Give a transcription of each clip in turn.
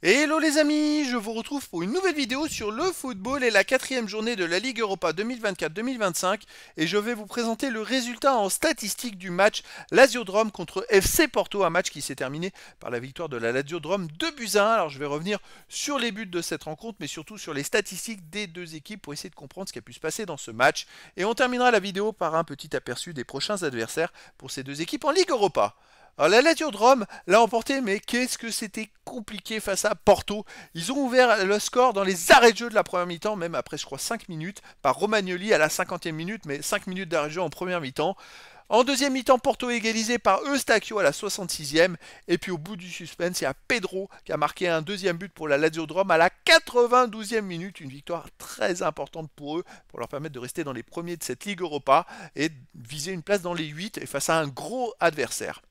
Hello les amis, je vous retrouve pour une nouvelle vidéo sur le football et la quatrième journée de la Ligue Europa 2024-2025 et je vais vous présenter le résultat en statistiques du match Lazio Drome contre FC Porto, un match qui s'est terminé par la victoire de la Lazio Drome 2 buts 1. Alors je vais revenir sur les buts de cette rencontre mais surtout sur les statistiques des deux équipes pour essayer de comprendre ce qui a pu se passer dans ce match et on terminera la vidéo par un petit aperçu des prochains adversaires pour ces deux équipes en Ligue Europa. Alors, ah, la Lazio de Rome l'a emporté, mais qu'est-ce que c'était compliqué face à Porto. Ils ont ouvert le score dans les arrêts de jeu de la première mi-temps, même après, je crois, 5 minutes, par Romagnoli à la 50e minute, mais 5 minutes d'arrêt de jeu en première mi-temps. En deuxième mi-temps, Porto égalisé par Eustachio à la 66e. Et puis au bout du suspense, il y a Pedro qui a marqué un deuxième but pour la Lazio de Rome à la 92e minute. Une victoire très importante pour eux, pour leur permettre de rester dans les premiers de cette Ligue Europa et viser une place dans les 8 et face à un gros adversaire.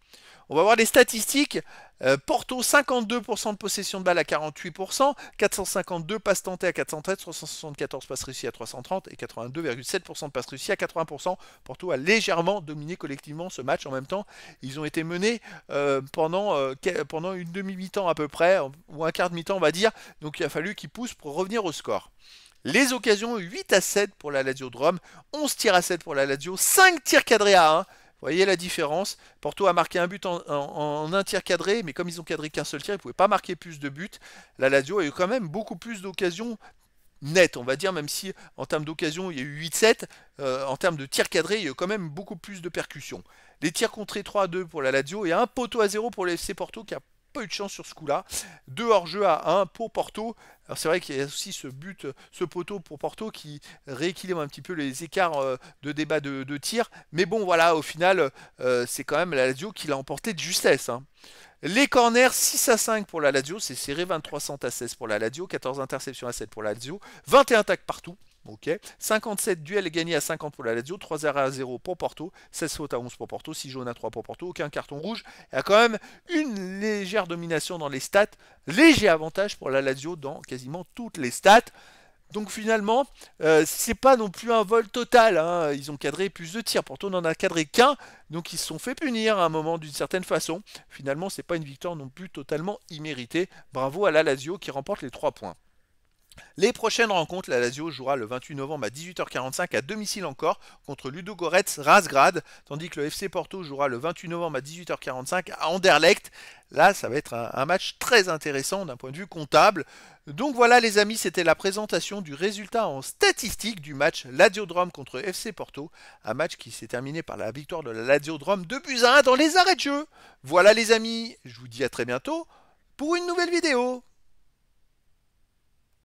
On va voir les statistiques. Euh, Porto, 52% de possession de balle à 48%, 452 passes tentées à 413, 374 passes réussies à 330 et 82,7% de passes réussies à 80%. Porto a légèrement dominé collectivement ce match. En même temps, ils ont été menés euh, pendant, euh, pendant une demi-mi-temps à peu près, ou un quart de mi-temps on va dire. Donc il a fallu qu'ils poussent pour revenir au score. Les occasions, 8 à 7 pour la Lazio de Rome, 11 tirs à 7 pour la Lazio, 5 tirs cadrés à 1 voyez la différence Porto a marqué un but en, un tir cadré, mais comme ils ont cadré qu'un seul tir, ils ne pouvaient pas marquer plus de buts. La Lazio a eu quand même beaucoup plus d'occasions nettes, on va dire, même si en termes d'occasions, il y a eu 8-7, euh, en termes de tirs cadrés, il y a eu quand même beaucoup plus de percussions. Les tirs contrés 3 2 pour la Lazio et un poteau à 0 pour le FC Porto qui a eu de chance sur ce coup-là. Deux hors-jeu à 1 pour Porto. Alors c'est vrai qu'il y a aussi ce but, ce poteau pour Porto qui rééquilibre un petit peu les écarts euh, de débat de, tir. Mais bon, voilà, au final, euh, c'est quand même la Lazio qui l'a emporté de justesse. Hein. Les corners 6 à 5 pour la Lazio, c'est serré 23 cent à 16 pour la Lazio, 14 interceptions à 7 pour la Lazio, 21 tacs partout. Ok, 57 duels gagnés à 50 pour la Lazio, 3 à 0 pour Porto, 16 fautes à 11 pour Porto, 6 jaunes à 3 pour Porto, aucun carton rouge. Il y a quand même une légère domination dans les stats, léger avantage pour la Lazio dans quasiment toutes les stats. Donc finalement, ce euh, c'est pas non plus un vol total. Hein. Ils ont cadré plus de tirs. Porto n'en a cadré qu'un. Donc ils se sont fait punir à un moment d'une certaine façon. Finalement, c'est pas une victoire non plus totalement imméritée. Bravo à la Lazio qui remporte les 3 points. Les prochaines rencontres, la Lazio jouera le 28 novembre à 18h45 à domicile encore contre Ludo Razgrad, tandis que le FC Porto jouera le 28 novembre à 18h45 à Anderlecht. Là, ça va être un, match très intéressant d'un point de vue comptable. Donc voilà les amis, c'était la présentation du résultat en statistique du match Ladiodrome contre FC Porto, un match qui s'est terminé par la victoire de la Ladiodrome 2 buts dans les arrêts de jeu. Voilà les amis, je vous dis à très bientôt pour une nouvelle vidéo.